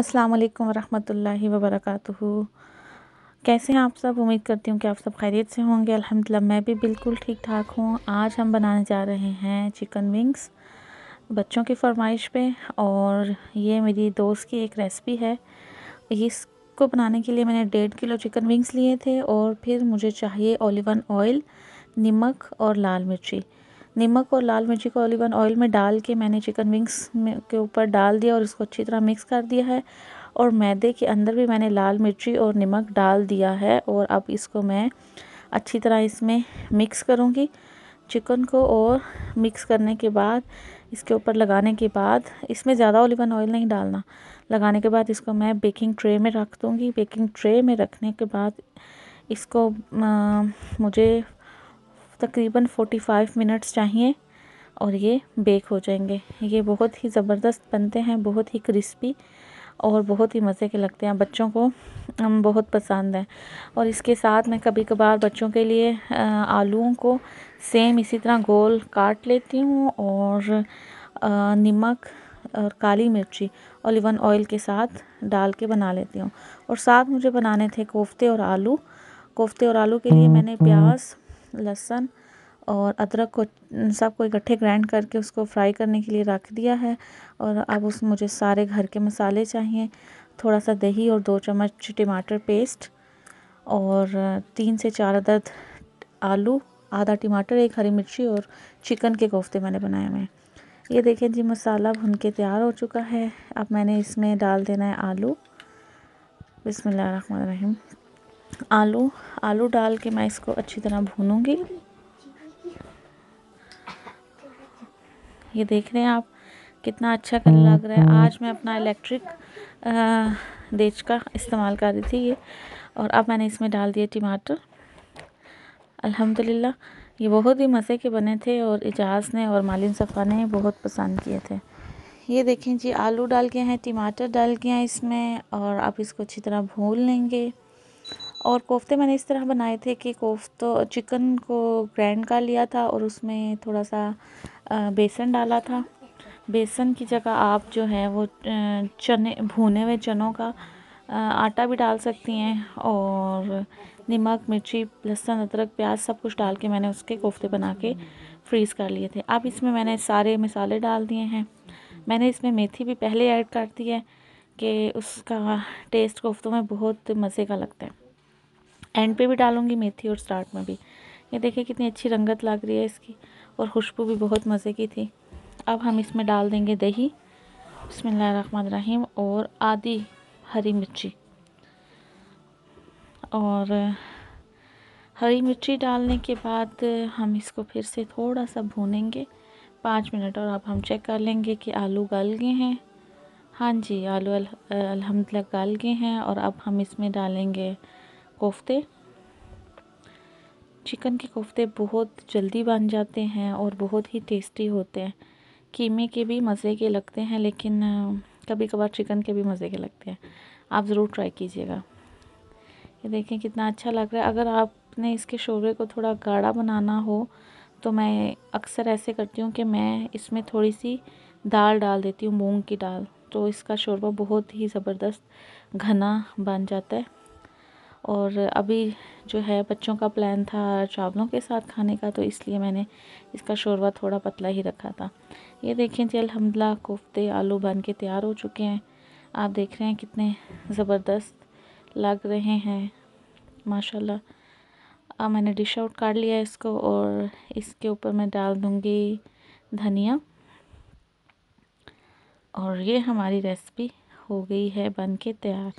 अस्सलाम वालेकुम रहमतुल्लाहि व बरकातुहू कैसे हैं आप सब उम्मीद करती हूँ कि आप सब खैरियत से होंगे अल्हम्दुलिल्लाह मैं भी बिल्कुल ठीक ठाक हूँ आज हम बनाने जा रहे हैं चिकन विंग्स बच्चों की फरमाइश पे और ये मेरी दोस्त की एक रेसिपी है इसको बनाने के लिए मैंने डेढ़ किलो चिकन विंग्स लिए थे और फिर मुझे चाहिए ओलिवन ऑयल नमक और लाल मिर्ची नमक और लाल मिर्ची को ओलिवन ऑयल में डाल के मैंने चिकन विंग्स में के ऊपर डाल दिया और इसको अच्छी तरह मिक्स कर दिया है और मैदे के अंदर भी मैंने लाल मिर्ची और नमक डाल दिया है और अब इसको मैं अच्छी तरह इसमें मिक्स करूँगी चिकन को और मिक्स करने के बाद इसके ऊपर लगाने के बाद इसमें ज़्यादा ओलिवन ऑयल नहीं डालना लगाने के बाद इसको मैं बेकिंग ट्रे में रख दूँगी बेकिंग ट्रे में रखने के बाद इसको आ, मुझे तकरीबन 45 मिनट्स चाहिए और ये बेक हो जाएंगे ये बहुत ही ज़बरदस्त बनते हैं बहुत ही क्रिस्पी और बहुत ही मज़े के लगते हैं बच्चों को बहुत पसंद है और इसके साथ मैं कभी कभार बच्चों के लिए आलूओं को सेम इसी तरह गोल काट लेती हूँ और नमक और काली मिर्ची ओलिवन ऑयल के साथ डाल के बना लेती हूँ और साथ मुझे बनाने थे कोफ्ते और आलू कोफ्ते और आलू के लिए मैंने हम्म, हम्म। प्याज लहसुन और अदरक को सबको इकट्ठे ग्राइंड करके उसको फ्राई करने के लिए रख दिया है और अब उस मुझे सारे घर के मसाले चाहिए थोड़ा सा दही और दो चम्मच टमाटर पेस्ट और तीन से चार अदद आलू आधा टमाटर एक हरी मिर्ची और चिकन के कोफ्ते मैंने बनाए हुए हैं ये देखें जी मसाला भुन के तैयार हो चुका है अब मैंने इसमें डाल देना है आलू बिसमीम आलू आलू डाल के मैं इसको अच्छी तरह भूनूंगी ये देख रहे हैं आप कितना अच्छा कलर लग रहा है आज मैं अपना इलेक्ट्रिक देच का इस्तेमाल कर रही थी ये और अब मैंने इसमें डाल दिए टमाटर अल्हम्दुलिल्लाह ये बहुत ही मज़े के बने थे और इजाज़ ने और मालिन सफ़ा ने बहुत पसंद किए थे ये देखें जी आलू डाल के हैं टमाटर डाल के हैं इसमें और आप इसको अच्छी तरह भून लेंगे और कोफ्ते मैंने इस तरह बनाए थे कि कोफ्तो चिकन को ग्रैंड कर लिया था और उसमें थोड़ा सा बेसन डाला था बेसन की जगह आप जो है वो चने भुने हुए चनों का आटा भी डाल सकती हैं और नमक मिर्ची लहसुन अदरक प्याज सब कुछ डाल के मैंने उसके कोफ्ते बना के फ्रीज़ कर लिए थे अब इसमें मैंने सारे मसाले डाल दिए हैं मैंने इसमें मेथी भी पहले ऐड कर दी है कि उसका टेस्ट कोफ्तों में बहुत मज़े का लगता है एंड पे भी डालूंगी मेथी और स्टार्ट में भी ये देखिए कितनी अच्छी रंगत लग रही है इसकी और खुशबू भी बहुत मज़े की थी अब हम इसमें डाल देंगे दही रहीम और आधी हरी मिर्ची और हरी मिर्ची डालने के बाद हम इसको फिर से थोड़ा सा भूनेंगे पाँच मिनट और अब हम चेक कर लेंगे कि आलू गल गए हैं हाँ जी आलू अलहमदिल्ला गल गए हैं और अब हम इसमें डालेंगे कोफ्ते चिकन के कोफ्ते बहुत जल्दी बन जाते हैं और बहुत ही टेस्टी होते हैं कीमे के भी मज़े के लगते हैं लेकिन कभी कभार चिकन के भी मज़े के लगते हैं आप ज़रूर ट्राई कीजिएगा ये देखें कितना अच्छा लग रहा है अगर आपने इसके शोरबे को थोड़ा गाढ़ा बनाना हो तो मैं अक्सर ऐसे करती हूँ कि मैं इसमें थोड़ी सी दाल डाल देती हूँ मूंग की दाल तो इसका शोरबा बहुत ही ज़बरदस्त घना बन जाता है और अभी जो है बच्चों का प्लान था चावलों के साथ खाने का तो इसलिए मैंने इसका शोरबा थोड़ा पतला ही रखा था ये देखें जी अलहमदिल्ला कोफ्ते आलू बन के तैयार हो चुके हैं आप देख रहे हैं कितने ज़बरदस्त लग रहे हैं माशाल्लाह अब मैंने डिश आउट काट लिया इसको और इसके ऊपर मैं डाल दूँगी धनिया और ये हमारी रेसिपी हो गई है बन के तैयार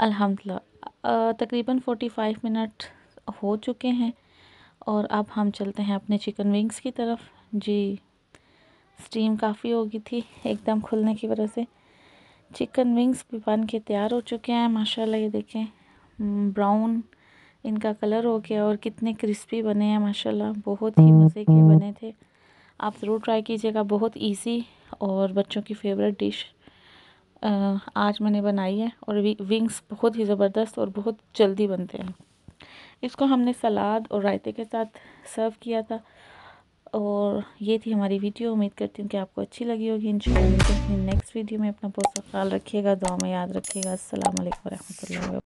अलहमदिल्ला तकरीबन 45 मिनट हो चुके हैं और अब हम चलते हैं अपने चिकन विंग्स की तरफ जी स्टीम काफ़ी हो गई थी एकदम खुलने की वजह से चिकन विंग्स भी बन के तैयार हो चुके हैं माशाल्लाह ये देखें ब्राउन हम्म, इनका कलर हो गया और कितने क्रिस्पी बने हैं माशाल्लाह बहुत ही मज़े के बने थे आप ज़रूर ट्राई कीजिएगा बहुत इजी और बच्चों की फेवरेट डिश आज मैंने बनाई है और विंग्स बहुत ही ज़बरदस्त और बहुत जल्दी बनते हैं इसको हमने सलाद और रायते के साथ सर्व किया था और ये थी हमारी वीडियो उम्मीद करती हूँ कि आपको अच्छी लगी होगी इन नेक्स्ट वीडियो में अपना बहुत सा ख्याल रखिएगा दुआ में याद रखिएगा असल वरह